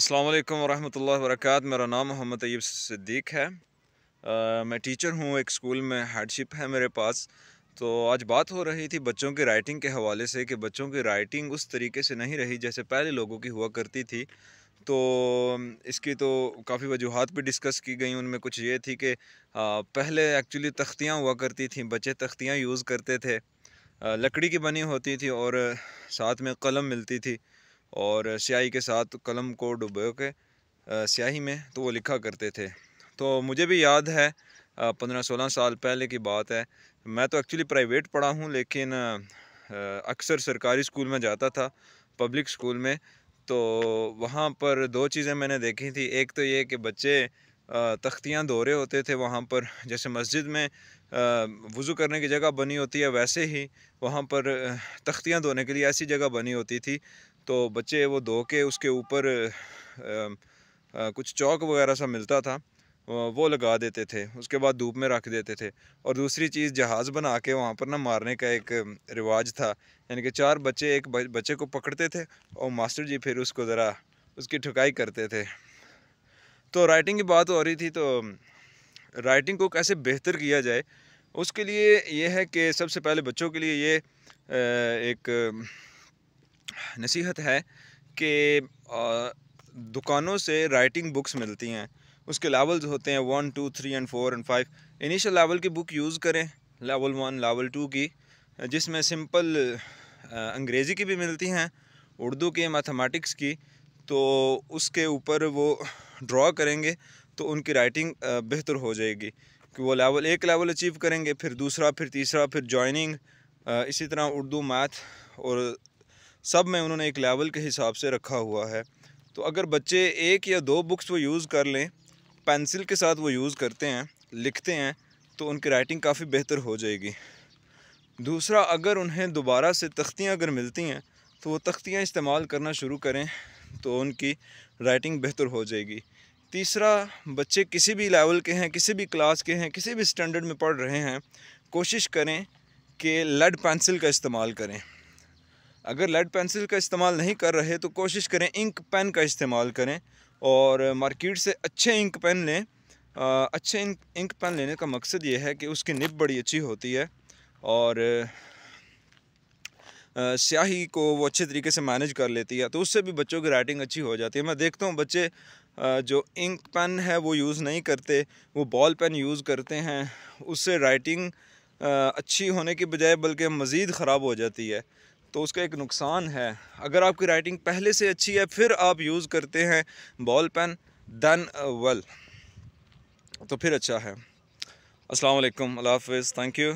अस्सलाम वालेकुम वरक मेरा नाम मोहम्मद तयब सिद्दीक है आ, मैं टीचर हूँ एक स्कूल में हेडशिप है मेरे पास तो आज बात हो रही थी बच्चों की राइटिंग के हवाले से कि बच्चों की राइटिंग उस तरीके से नहीं रही जैसे पहले लोगों की हुआ करती थी तो इसकी तो काफ़ी वजूहत भी डिस्कस की गई उनमें कुछ ये थी कि पहले एक्चुअली तख्तियाँ हुआ करती थी बच्चे तख्तियाँ यूज़ करते थे लकड़ी की बनी होती थी और साथ में कलम मिलती थी और स्याही के साथ कलम को डुबो के स्याही में तो वो लिखा करते थे तो मुझे भी याद है पंद्रह सोलह साल पहले की बात है मैं तो एक्चुअली प्राइवेट पढ़ा हूँ लेकिन अक्सर सरकारी स्कूल में जाता था पब्लिक स्कूल में तो वहाँ पर दो चीज़ें मैंने देखी थी एक तो ये कि बच्चे तख्तियाँ दोहरे रहे होते थे वहाँ पर जैसे मस्जिद में वज़ू करने की जगह बनी होती है वैसे ही वहाँ पर तख्तियाँ धोने के लिए ऐसी जगह बनी होती थी तो बच्चे वो धो के उसके ऊपर कुछ चौक वगैरह सा मिलता था वो लगा देते थे उसके बाद धूप में रख देते थे और दूसरी चीज़ जहाज़ बना के वहाँ पर ना मारने का एक रिवाज था यानी कि चार बच्चे एक बच्चे को पकड़ते थे और मास्टर जी फिर उसको ज़रा उसकी ठुकाई करते थे तो राइटिंग की बात हो रही थी तो राइटिंग को कैसे बेहतर किया जाए उसके लिए ये है कि सबसे पहले बच्चों के लिए ये एक नसीहत है कि दुकानों से राइटिंग बुक्स मिलती हैं उसके लेवल्स होते हैं one two three and four and five initial level की बुक यूज़ करें लेवल वन लेवल टू की जिसमें सिंपल अंग्रेज़ी की भी मिलती हैं उर्दू की मैथमेटिक्स की तो उसके ऊपर वो ड्रॉ करेंगे तो उनकी राइटिंग बेहतर हो जाएगी कि वो लेवल एक लेवल अचीव करेंगे फिर दूसरा फिर तीसरा फिर जॉइनिंग इसी तरह उर्दू मैथ और सब में उन्होंने एक लेवल के हिसाब से रखा हुआ है तो अगर बच्चे एक या दो बुक्स वो यूज़ कर लें पेंसिल के साथ वो यूज़ करते हैं लिखते हैं तो उनकी राइटिंग काफ़ी बेहतर हो जाएगी दूसरा अगर उन्हें दोबारा से तख्तियाँ अगर मिलती हैं तो वो तख्तियाँ इस्तेमाल करना शुरू करें तो उनकी राइटिंग बेहतर हो जाएगी तीसरा बच्चे किसी भी लेवल के हैं किसी भी क्लास के हैं किसी भी स्टैंडर्ड में पढ़ रहे हैं कोशिश करें कि लेड पेंसिल का इस्तेमाल करें अगर लेड पेंसिल का इस्तेमाल नहीं कर रहे तो कोशिश करें इंक पेन का इस्तेमाल करें और मार्केट से अच्छे इंक पेन लें अच्छे इंक इंक पेन लेने का मकसद ये है कि उसकी निब बड़ी अच्छी होती है और स्याही को वो अच्छे तरीके से मैनेज कर लेती है तो उससे भी बच्चों की राइटिंग अच्छी हो जाती है मैं देखता हूँ बच्चे जो इंक पेन है वो यूज़ नहीं करते वो बॉल पेन यूज़ करते हैं उससे राइटिंग अच्छी होने की बजाय बल्कि मज़ीद ख़राब हो जाती है तो उसका एक नुकसान है अगर आपकी राइटिंग पहले से अच्छी है फिर आप यूज़ करते हैं बॉल पेन देन वेल तो फिर अच्छा है अस्सलाम वालेकुम अल्लाह हाफिज़ थैंक यू